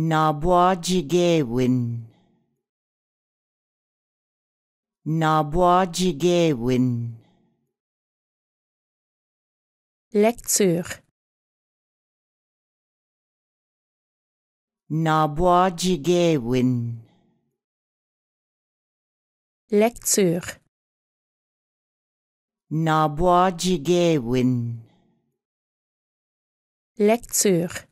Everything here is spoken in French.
Nabo jigewin Lecture. jigewin Lecture. jigewin Lecture.